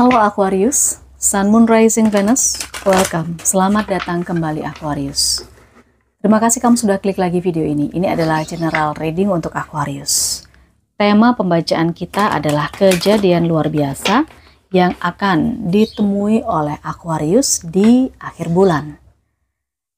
Halo Aquarius, Sun Moon Rising Venus, welcome. Selamat datang kembali Aquarius. Terima kasih kamu sudah klik lagi video ini. Ini adalah general reading untuk Aquarius. Tema pembacaan kita adalah kejadian luar biasa yang akan ditemui oleh Aquarius di akhir bulan.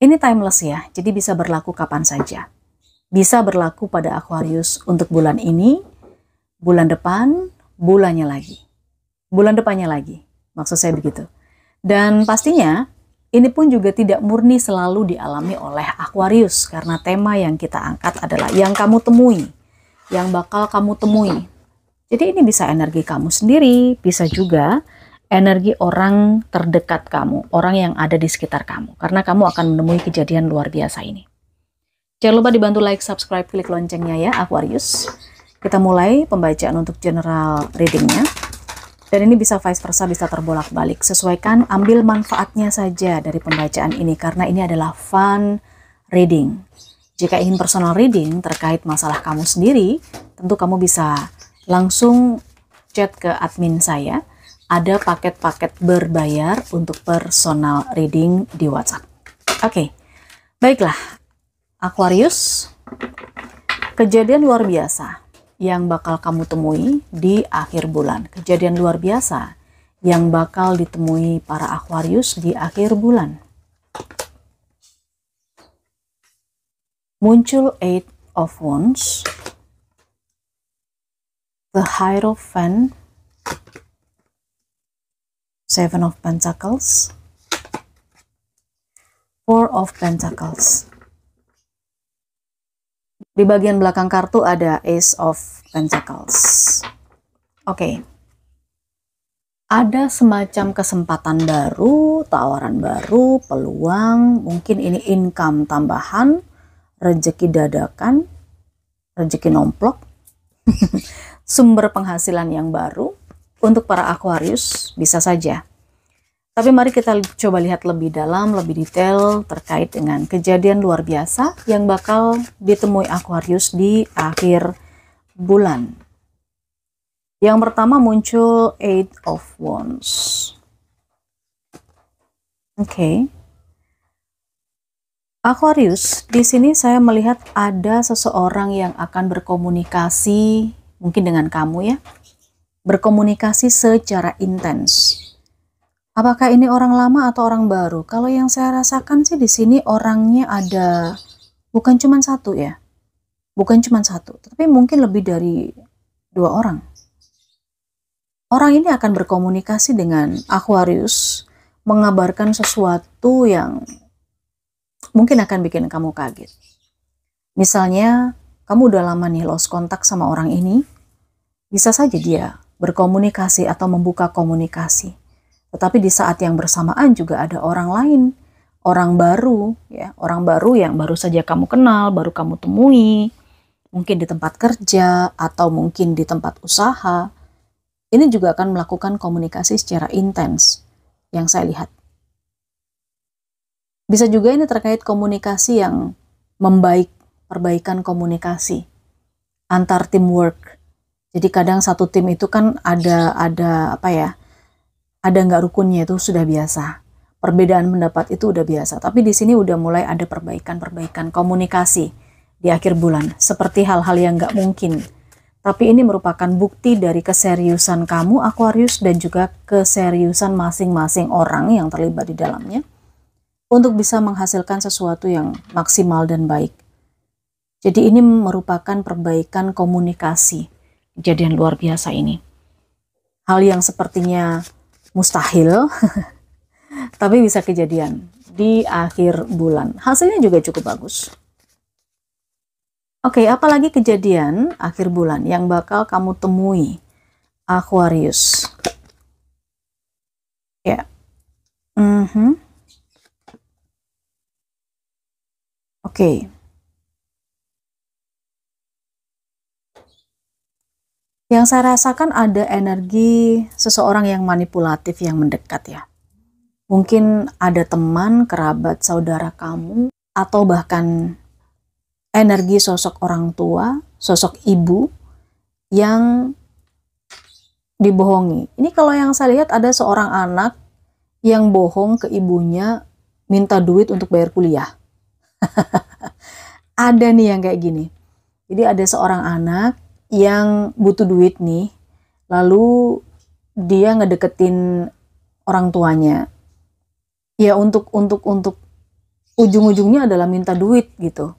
Ini timeless ya, jadi bisa berlaku kapan saja. Bisa berlaku pada Aquarius untuk bulan ini, bulan depan, bulannya lagi bulan depannya lagi. Maksud saya begitu. Dan pastinya ini pun juga tidak murni selalu dialami oleh Aquarius karena tema yang kita angkat adalah yang kamu temui, yang bakal kamu temui. Jadi ini bisa energi kamu sendiri, bisa juga energi orang terdekat kamu, orang yang ada di sekitar kamu. Karena kamu akan menemui kejadian luar biasa ini. Jangan lupa dibantu like, subscribe, klik loncengnya ya Aquarius. Kita mulai pembacaan untuk general readingnya. Dan ini bisa vice versa, bisa terbolak-balik. Sesuaikan, ambil manfaatnya saja dari pembacaan ini karena ini adalah fun reading. Jika ingin personal reading terkait masalah kamu sendiri, tentu kamu bisa langsung chat ke admin saya. Ada paket-paket berbayar untuk personal reading di WhatsApp. Oke. Okay. Baiklah, Aquarius. Kejadian luar biasa yang bakal kamu temui di akhir bulan. Kejadian luar biasa yang bakal ditemui para Aquarius di akhir bulan. Muncul Eight of Wands, The Hierophant, Seven of Pentacles, Four of Pentacles. Di bagian belakang kartu ada Ace of Pentacles. Oke. Okay. Ada semacam kesempatan baru, tawaran baru, peluang, mungkin ini income tambahan, rejeki dadakan, rejeki nomplok, sumber penghasilan yang baru. Untuk para Aquarius bisa saja tapi mari kita coba lihat lebih dalam, lebih detail terkait dengan kejadian luar biasa yang bakal ditemui Aquarius di akhir bulan. Yang pertama muncul Eight of Wands. Oke. Okay. Aquarius, di sini saya melihat ada seseorang yang akan berkomunikasi, mungkin dengan kamu ya, berkomunikasi secara intens Apakah ini orang lama atau orang baru? Kalau yang saya rasakan sih di sini orangnya ada bukan cuma satu ya, bukan cuma satu, tapi mungkin lebih dari dua orang. Orang ini akan berkomunikasi dengan Aquarius, mengabarkan sesuatu yang mungkin akan bikin kamu kaget. Misalnya, kamu udah lama nih lost kontak sama orang ini, bisa saja dia berkomunikasi atau membuka komunikasi tetapi di saat yang bersamaan juga ada orang lain, orang baru, ya, orang baru yang baru saja kamu kenal, baru kamu temui, mungkin di tempat kerja atau mungkin di tempat usaha. Ini juga akan melakukan komunikasi secara intens yang saya lihat. Bisa juga ini terkait komunikasi yang membaik, perbaikan komunikasi antar teamwork. Jadi kadang satu tim itu kan ada ada apa ya? ada nggak rukunnya itu sudah biasa. Perbedaan pendapat itu udah biasa, tapi di sini udah mulai ada perbaikan-perbaikan komunikasi di akhir bulan, seperti hal-hal yang nggak mungkin. Tapi ini merupakan bukti dari keseriusan kamu, Aquarius, dan juga keseriusan masing-masing orang yang terlibat di dalamnya untuk bisa menghasilkan sesuatu yang maksimal dan baik. Jadi ini merupakan perbaikan komunikasi kejadian luar biasa ini. Hal yang sepertinya mustahil, tapi bisa kejadian di akhir bulan. Hasilnya juga cukup bagus. Oke, apalagi kejadian akhir bulan yang bakal kamu temui Aquarius. Ya. Yeah. Mm -hmm. Oke. Okay. Yang saya rasakan ada energi seseorang yang manipulatif yang mendekat ya. Mungkin ada teman, kerabat, saudara kamu, atau bahkan energi sosok orang tua, sosok ibu yang dibohongi. Ini kalau yang saya lihat ada seorang anak yang bohong ke ibunya minta duit untuk bayar kuliah. ada nih yang kayak gini. Jadi ada seorang anak yang butuh duit nih, lalu dia ngedeketin orang tuanya. Ya untuk untuk untuk ujung-ujungnya adalah minta duit gitu.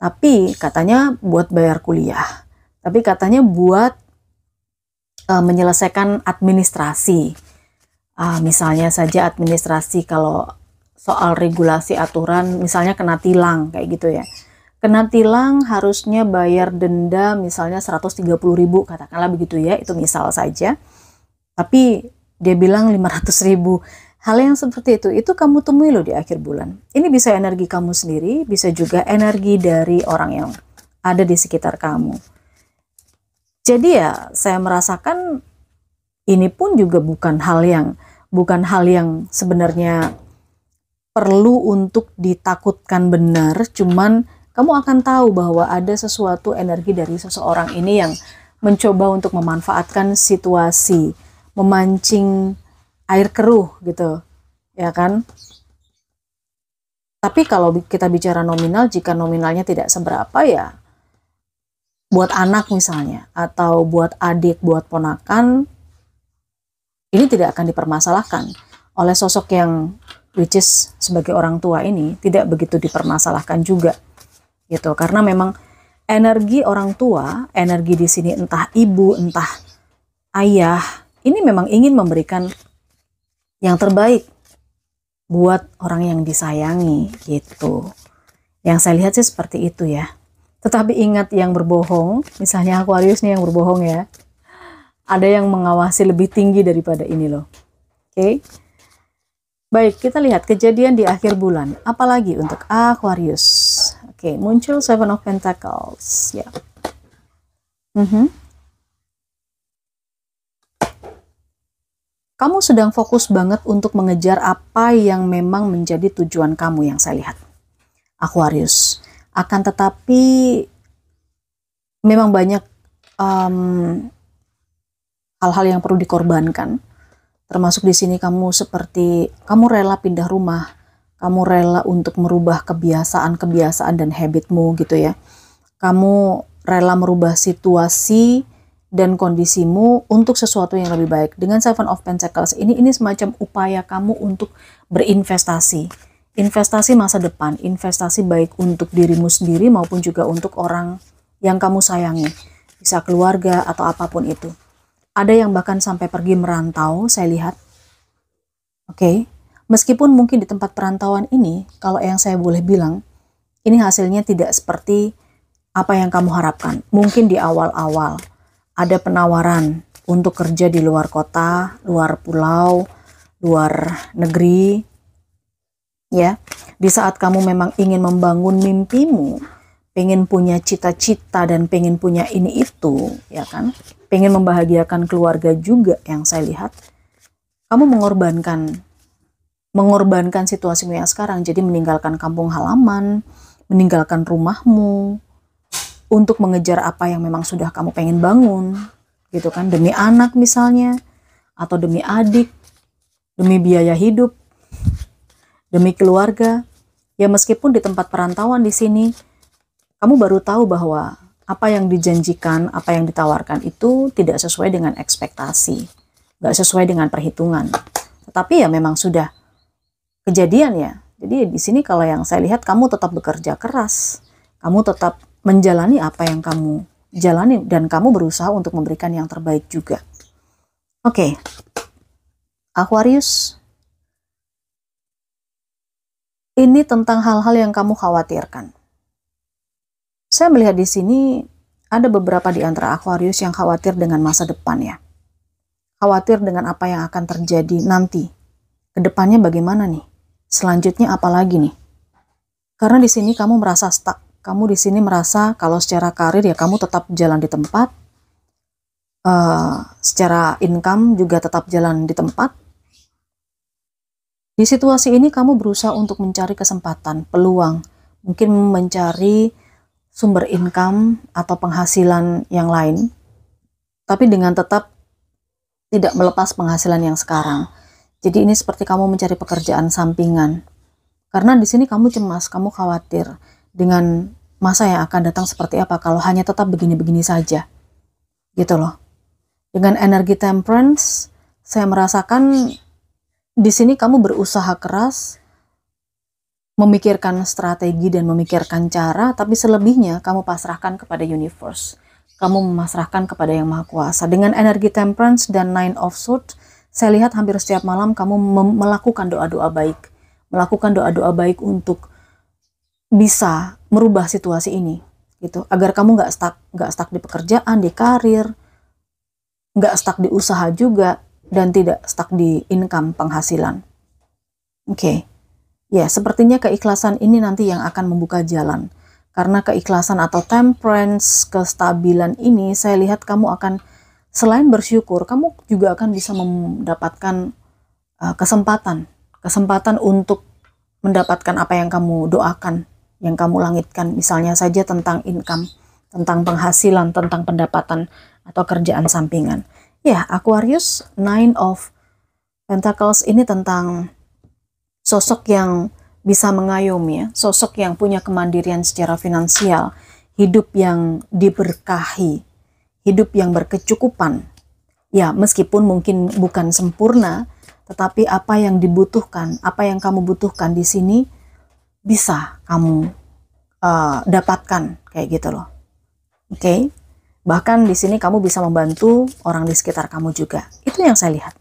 Tapi katanya buat bayar kuliah. Tapi katanya buat uh, menyelesaikan administrasi. Uh, misalnya saja administrasi kalau soal regulasi aturan misalnya kena tilang kayak gitu ya kena tilang harusnya bayar denda misalnya 130 ribu katakanlah begitu ya itu misal saja tapi dia bilang 500 ribu hal yang seperti itu itu kamu temui loh di akhir bulan ini bisa energi kamu sendiri bisa juga energi dari orang yang ada di sekitar kamu jadi ya saya merasakan ini pun juga bukan hal yang bukan hal yang sebenarnya perlu untuk ditakutkan benar cuman kamu akan tahu bahwa ada sesuatu energi dari seseorang ini yang mencoba untuk memanfaatkan situasi, memancing air keruh gitu, ya kan? Tapi kalau kita bicara nominal, jika nominalnya tidak seberapa ya, buat anak misalnya, atau buat adik, buat ponakan, ini tidak akan dipermasalahkan oleh sosok yang which is sebagai orang tua ini tidak begitu dipermasalahkan juga gitu karena memang energi orang tua energi di sini entah ibu entah ayah ini memang ingin memberikan yang terbaik buat orang yang disayangi gitu yang saya lihat sih seperti itu ya tetapi ingat yang berbohong misalnya Aquarius nih yang berbohong ya ada yang mengawasi lebih tinggi daripada ini loh oke okay? Baik, kita lihat kejadian di akhir bulan, apalagi untuk Aquarius okay, muncul Seven of Pentacles. Ya. Yeah. Mm -hmm. Kamu sedang fokus banget untuk mengejar apa yang memang menjadi tujuan kamu yang saya lihat. Aquarius. Akan tetapi memang banyak mmm, hal-hal um, hal -hal yang perlu dikorbankan. Termasuk di sini kamu seperti kamu rela pindah rumah kamu rela untuk merubah kebiasaan-kebiasaan dan habitmu gitu ya. Kamu rela merubah situasi dan kondisimu untuk sesuatu yang lebih baik. Dengan Seven of Pentacles ini ini semacam upaya kamu untuk berinvestasi. Investasi masa depan, investasi baik untuk dirimu sendiri maupun juga untuk orang yang kamu sayangi. Bisa keluarga atau apapun itu. Ada yang bahkan sampai pergi merantau, saya lihat. Oke. Okay Meskipun mungkin di tempat perantauan ini, kalau yang saya boleh bilang, ini hasilnya tidak seperti apa yang kamu harapkan. Mungkin di awal-awal ada penawaran untuk kerja di luar kota, luar pulau, luar negeri. Ya, di saat kamu memang ingin membangun mimpimu, pengen punya cita-cita dan pengen punya ini itu, ya kan? Pengen membahagiakan keluarga juga yang saya lihat. Kamu mengorbankan mengorbankan situasimu yang sekarang. Jadi meninggalkan kampung halaman, meninggalkan rumahmu untuk mengejar apa yang memang sudah kamu pengen bangun, gitu kan? Demi anak misalnya, atau demi adik, demi biaya hidup, demi keluarga. Ya meskipun di tempat perantauan di sini, kamu baru tahu bahwa apa yang dijanjikan, apa yang ditawarkan itu tidak sesuai dengan ekspektasi, nggak sesuai dengan perhitungan. Tetapi ya memang sudah kejadiannya. Jadi di sini kalau yang saya lihat kamu tetap bekerja keras, kamu tetap menjalani apa yang kamu jalani dan kamu berusaha untuk memberikan yang terbaik juga. Oke. Okay. Aquarius. Ini tentang hal-hal yang kamu khawatirkan. Saya melihat di sini ada beberapa di antara Aquarius yang khawatir dengan masa depan ya. Khawatir dengan apa yang akan terjadi nanti. Kedepannya bagaimana nih? Selanjutnya apa lagi nih? Karena di sini kamu merasa stuck. Kamu di sini merasa kalau secara karir ya kamu tetap jalan di tempat. Uh, secara income juga tetap jalan di tempat. Di situasi ini kamu berusaha untuk mencari kesempatan, peluang, mungkin mencari sumber income atau penghasilan yang lain. Tapi dengan tetap tidak melepas penghasilan yang sekarang jadi ini seperti kamu mencari pekerjaan sampingan. Karena di sini kamu cemas, kamu khawatir dengan masa yang akan datang seperti apa kalau hanya tetap begini-begini saja. Gitu loh. Dengan energi temperance, saya merasakan di sini kamu berusaha keras, memikirkan strategi dan memikirkan cara, tapi selebihnya kamu pasrahkan kepada universe. Kamu memasrahkan kepada yang maha kuasa. Dengan energi temperance dan nine of swords, saya lihat hampir setiap malam kamu melakukan doa-doa baik, melakukan doa-doa baik untuk bisa merubah situasi ini, gitu. Agar kamu nggak stuck, nggak stuck di pekerjaan, di karir, nggak stuck di usaha juga, dan tidak stuck di income penghasilan. Oke, okay. ya sepertinya keikhlasan ini nanti yang akan membuka jalan. Karena keikhlasan atau temperance, kestabilan ini, saya lihat kamu akan selain bersyukur, kamu juga akan bisa mendapatkan uh, kesempatan, kesempatan untuk mendapatkan apa yang kamu doakan, yang kamu langitkan, misalnya saja tentang income, tentang penghasilan, tentang pendapatan atau kerjaan sampingan. Ya, Aquarius Nine of Pentacles ini tentang sosok yang bisa mengayomi ya, sosok yang punya kemandirian secara finansial, hidup yang diberkahi hidup yang berkecukupan. Ya, meskipun mungkin bukan sempurna, tetapi apa yang dibutuhkan, apa yang kamu butuhkan di sini bisa kamu uh, dapatkan kayak gitu loh. Oke. Okay? Bahkan di sini kamu bisa membantu orang di sekitar kamu juga. Itu yang saya lihat.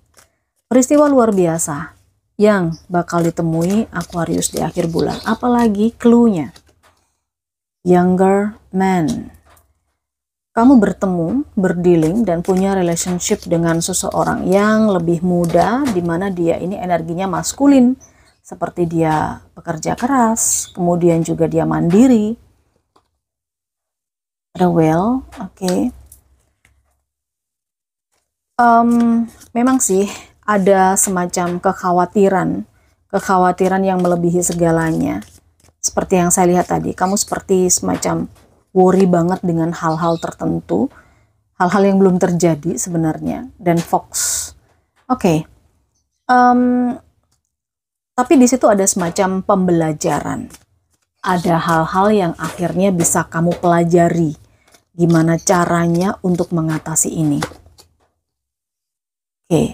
Peristiwa luar biasa yang bakal ditemui Aquarius di akhir bulan. Apalagi cluenya. Younger man kamu bertemu, berdealing, dan punya relationship dengan seseorang yang lebih muda, di mana dia ini energinya maskulin, seperti dia bekerja keras, kemudian juga dia mandiri. Ada well, oke. Okay. Um, memang sih ada semacam kekhawatiran, kekhawatiran yang melebihi segalanya. Seperti yang saya lihat tadi, kamu seperti semacam worry banget dengan hal-hal tertentu, hal-hal yang belum terjadi sebenarnya, dan fox. Oke, okay. um, tapi di situ ada semacam pembelajaran, ada hal-hal yang akhirnya bisa kamu pelajari, gimana caranya untuk mengatasi ini. Oke, okay.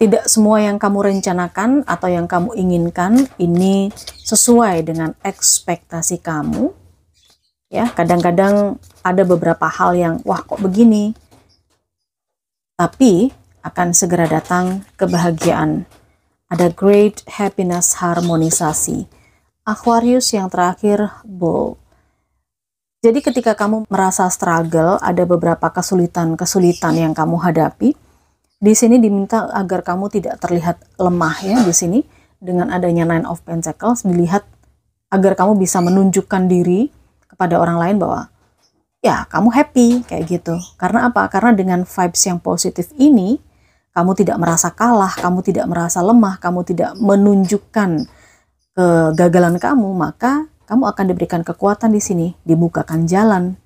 tidak semua yang kamu rencanakan atau yang kamu inginkan ini sesuai dengan ekspektasi kamu ya kadang-kadang ada beberapa hal yang wah kok begini tapi akan segera datang kebahagiaan ada great happiness harmonisasi Aquarius yang terakhir bull jadi ketika kamu merasa struggle ada beberapa kesulitan-kesulitan yang kamu hadapi di sini diminta agar kamu tidak terlihat lemah ya di sini dengan adanya nine of pentacles dilihat agar kamu bisa menunjukkan diri pada orang lain bahwa ya kamu happy kayak gitu. Karena apa? Karena dengan vibes yang positif ini kamu tidak merasa kalah, kamu tidak merasa lemah, kamu tidak menunjukkan kegagalan kamu, maka kamu akan diberikan kekuatan di sini, dibukakan jalan.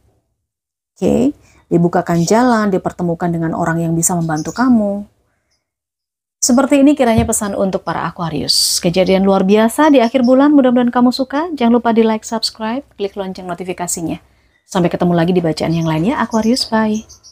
Oke, okay? dibukakan jalan, dipertemukan dengan orang yang bisa membantu kamu. Seperti ini kiranya pesan untuk para Aquarius. Kejadian luar biasa di akhir bulan, mudah-mudahan kamu suka. Jangan lupa di like, subscribe, klik lonceng notifikasinya. Sampai ketemu lagi di bacaan yang lainnya, Aquarius. Bye.